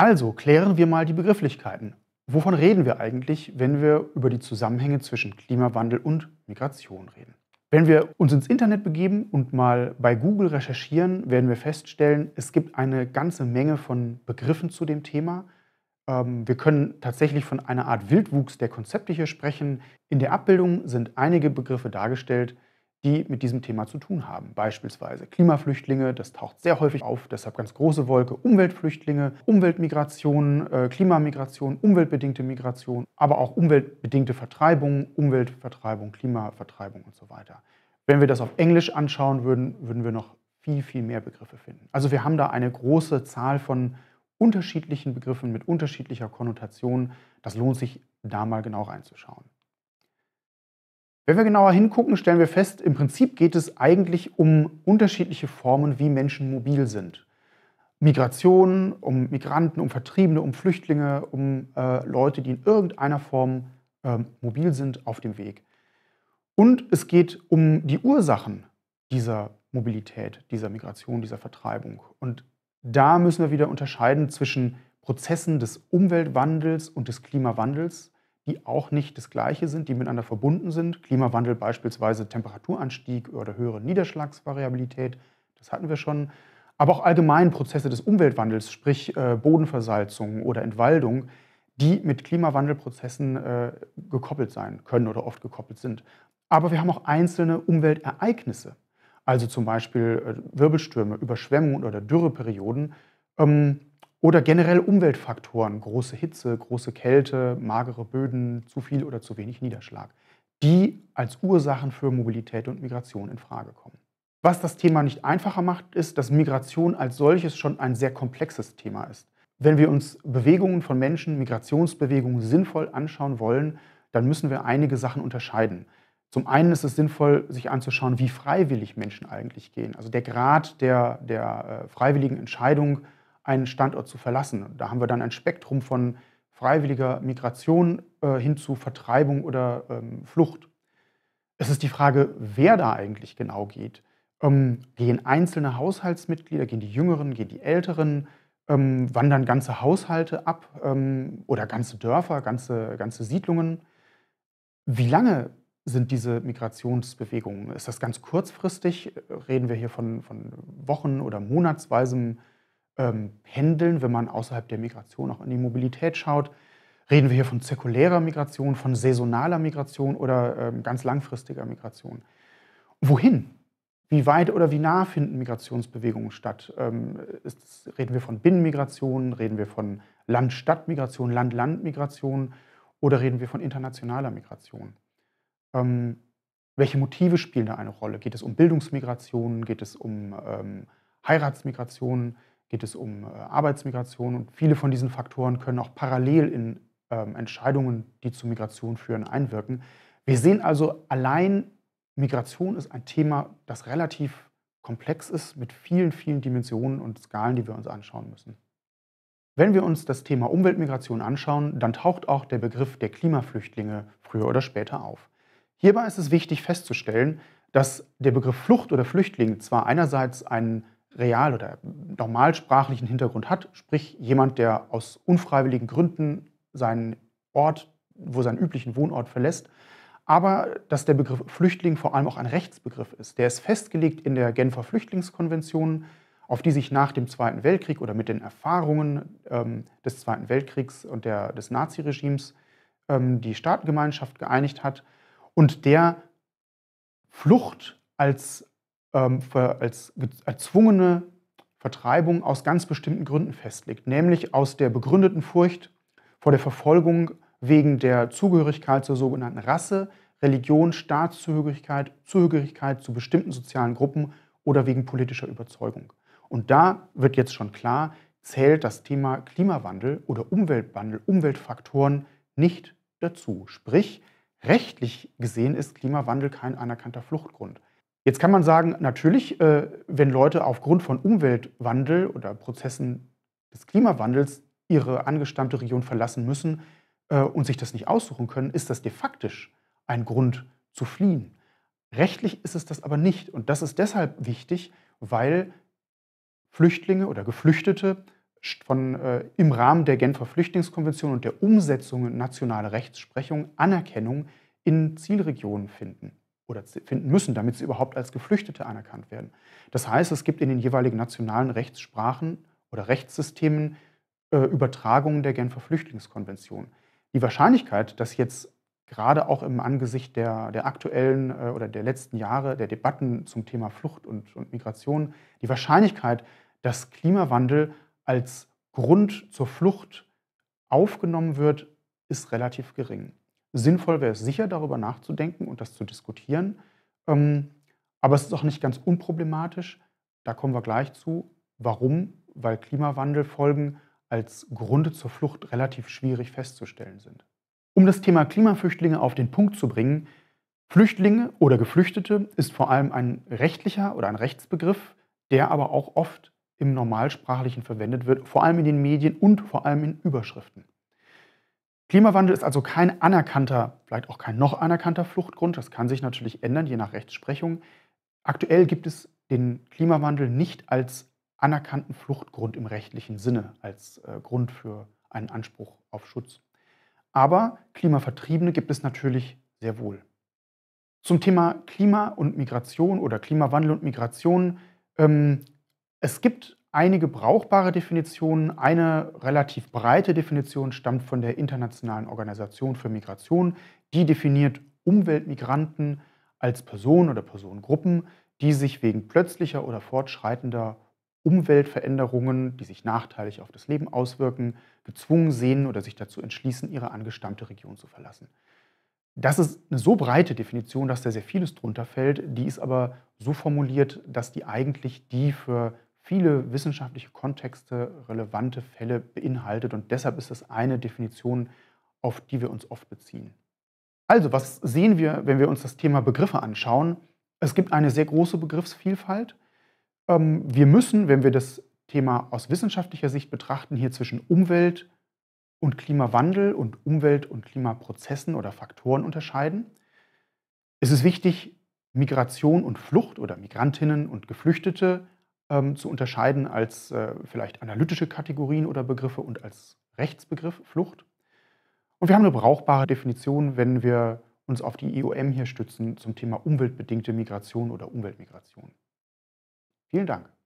Also klären wir mal die Begrifflichkeiten. Wovon reden wir eigentlich, wenn wir über die Zusammenhänge zwischen Klimawandel und Migration reden? Wenn wir uns ins Internet begeben und mal bei Google recherchieren, werden wir feststellen, es gibt eine ganze Menge von Begriffen zu dem Thema. Ähm, wir können tatsächlich von einer Art Wildwuchs der Konzepte hier sprechen. In der Abbildung sind einige Begriffe dargestellt, die mit diesem Thema zu tun haben. Beispielsweise Klimaflüchtlinge, das taucht sehr häufig auf, deshalb ganz große Wolke, Umweltflüchtlinge, Umweltmigration, äh, Klimamigration, umweltbedingte Migration, aber auch umweltbedingte Vertreibung, Umweltvertreibung, Klimavertreibung und so weiter. Wenn wir das auf Englisch anschauen würden, würden wir noch viel, viel mehr Begriffe finden. Also wir haben da eine große Zahl von unterschiedlichen Begriffen mit unterschiedlicher Konnotation. Das lohnt sich da mal genau reinzuschauen. Wenn wir genauer hingucken, stellen wir fest, im Prinzip geht es eigentlich um unterschiedliche Formen, wie Menschen mobil sind. Migration, um Migranten, um Vertriebene, um Flüchtlinge, um äh, Leute, die in irgendeiner Form äh, mobil sind auf dem Weg. Und es geht um die Ursachen dieser Mobilität, dieser Migration, dieser Vertreibung. Und da müssen wir wieder unterscheiden zwischen Prozessen des Umweltwandels und des Klimawandels die auch nicht das Gleiche sind, die miteinander verbunden sind. Klimawandel beispielsweise Temperaturanstieg oder höhere Niederschlagsvariabilität, das hatten wir schon. Aber auch allgemein Prozesse des Umweltwandels, sprich äh, Bodenversalzung oder Entwaldung, die mit Klimawandelprozessen äh, gekoppelt sein können oder oft gekoppelt sind. Aber wir haben auch einzelne Umweltereignisse, also zum Beispiel äh, Wirbelstürme, Überschwemmungen oder Dürreperioden, ähm, oder generell Umweltfaktoren, große Hitze, große Kälte, magere Böden, zu viel oder zu wenig Niederschlag, die als Ursachen für Mobilität und Migration in Frage kommen. Was das Thema nicht einfacher macht, ist, dass Migration als solches schon ein sehr komplexes Thema ist. Wenn wir uns Bewegungen von Menschen, Migrationsbewegungen sinnvoll anschauen wollen, dann müssen wir einige Sachen unterscheiden. Zum einen ist es sinnvoll, sich anzuschauen, wie freiwillig Menschen eigentlich gehen. Also der Grad der, der äh, freiwilligen Entscheidung einen Standort zu verlassen. Da haben wir dann ein Spektrum von freiwilliger Migration äh, hin zu Vertreibung oder ähm, Flucht. Es ist die Frage, wer da eigentlich genau geht. Ähm, gehen einzelne Haushaltsmitglieder, gehen die Jüngeren, gehen die Älteren, ähm, wandern ganze Haushalte ab ähm, oder ganze Dörfer, ganze, ganze Siedlungen. Wie lange sind diese Migrationsbewegungen? Ist das ganz kurzfristig? Reden wir hier von, von Wochen oder monatsweisem ähm, Pendeln, wenn man außerhalb der Migration auch in die Mobilität schaut, reden wir hier von zirkulärer Migration, von saisonaler Migration oder ähm, ganz langfristiger Migration. Wohin? Wie weit oder wie nah finden Migrationsbewegungen statt? Ähm, ist, reden wir von Binnenmigration, reden wir von Land-Stadt-Migration, Land-Land-Migration oder reden wir von internationaler Migration? Ähm, welche Motive spielen da eine Rolle? Geht es um Bildungsmigration? Geht es um ähm, Heiratsmigration? geht es um äh, Arbeitsmigration und viele von diesen Faktoren können auch parallel in ähm, Entscheidungen, die zu Migration führen, einwirken. Wir sehen also allein, Migration ist ein Thema, das relativ komplex ist mit vielen, vielen Dimensionen und Skalen, die wir uns anschauen müssen. Wenn wir uns das Thema Umweltmigration anschauen, dann taucht auch der Begriff der Klimaflüchtlinge früher oder später auf. Hierbei ist es wichtig festzustellen, dass der Begriff Flucht oder Flüchtling zwar einerseits einen real- oder normalsprachlichen Hintergrund hat, sprich jemand, der aus unfreiwilligen Gründen seinen Ort, wo seinen üblichen Wohnort verlässt, aber dass der Begriff Flüchtling vor allem auch ein Rechtsbegriff ist. Der ist festgelegt in der Genfer Flüchtlingskonvention, auf die sich nach dem Zweiten Weltkrieg oder mit den Erfahrungen ähm, des Zweiten Weltkriegs und der, des Naziregimes ähm, die Staatengemeinschaft geeinigt hat und der Flucht als ähm, als erzwungene Vertreibung aus ganz bestimmten Gründen festlegt, nämlich aus der begründeten Furcht vor der Verfolgung wegen der Zugehörigkeit zur sogenannten Rasse, Religion, Staatszugehörigkeit, Zugehörigkeit zu bestimmten sozialen Gruppen oder wegen politischer Überzeugung. Und da wird jetzt schon klar, zählt das Thema Klimawandel oder Umweltwandel, Umweltfaktoren nicht dazu. Sprich, rechtlich gesehen ist Klimawandel kein anerkannter Fluchtgrund. Jetzt kann man sagen, natürlich, äh, wenn Leute aufgrund von Umweltwandel oder Prozessen des Klimawandels ihre angestammte Region verlassen müssen äh, und sich das nicht aussuchen können, ist das de facto ein Grund zu fliehen. Rechtlich ist es das aber nicht. Und das ist deshalb wichtig, weil Flüchtlinge oder Geflüchtete von, äh, im Rahmen der Genfer Flüchtlingskonvention und der Umsetzung nationaler Rechtsprechung Anerkennung in Zielregionen finden oder finden müssen, damit sie überhaupt als Geflüchtete anerkannt werden. Das heißt, es gibt in den jeweiligen nationalen Rechtssprachen oder Rechtssystemen äh, Übertragungen der Genfer Flüchtlingskonvention. Die Wahrscheinlichkeit, dass jetzt gerade auch im Angesicht der, der aktuellen äh, oder der letzten Jahre der Debatten zum Thema Flucht und, und Migration, die Wahrscheinlichkeit, dass Klimawandel als Grund zur Flucht aufgenommen wird, ist relativ gering. Sinnvoll wäre es sicher, darüber nachzudenken und das zu diskutieren. Ähm, aber es ist auch nicht ganz unproblematisch. Da kommen wir gleich zu. Warum? Weil Klimawandelfolgen als Gründe zur Flucht relativ schwierig festzustellen sind. Um das Thema Klimaflüchtlinge auf den Punkt zu bringen, Flüchtlinge oder Geflüchtete ist vor allem ein rechtlicher oder ein Rechtsbegriff, der aber auch oft im Normalsprachlichen verwendet wird, vor allem in den Medien und vor allem in Überschriften. Klimawandel ist also kein anerkannter, vielleicht auch kein noch anerkannter Fluchtgrund. Das kann sich natürlich ändern, je nach Rechtsprechung. Aktuell gibt es den Klimawandel nicht als anerkannten Fluchtgrund im rechtlichen Sinne, als äh, Grund für einen Anspruch auf Schutz. Aber Klimavertriebene gibt es natürlich sehr wohl. Zum Thema Klima und Migration oder Klimawandel und Migration. Ähm, es gibt einige brauchbare Definitionen. Eine relativ breite Definition stammt von der Internationalen Organisation für Migration. Die definiert Umweltmigranten als Personen oder Personengruppen, die sich wegen plötzlicher oder fortschreitender Umweltveränderungen, die sich nachteilig auf das Leben auswirken, gezwungen sehen oder sich dazu entschließen, ihre angestammte Region zu verlassen. Das ist eine so breite Definition, dass da sehr vieles drunter fällt. Die ist aber so formuliert, dass die eigentlich die für viele wissenschaftliche Kontexte relevante Fälle beinhaltet und deshalb ist das eine Definition, auf die wir uns oft beziehen. Also, was sehen wir, wenn wir uns das Thema Begriffe anschauen? Es gibt eine sehr große Begriffsvielfalt. Ähm, wir müssen, wenn wir das Thema aus wissenschaftlicher Sicht betrachten, hier zwischen Umwelt und Klimawandel und Umwelt- und Klimaprozessen oder Faktoren unterscheiden. Es ist wichtig, Migration und Flucht oder Migrantinnen und Geflüchtete ähm, zu unterscheiden als äh, vielleicht analytische Kategorien oder Begriffe und als Rechtsbegriff Flucht. Und wir haben eine brauchbare Definition, wenn wir uns auf die IOM e hier stützen zum Thema umweltbedingte Migration oder Umweltmigration. Vielen Dank.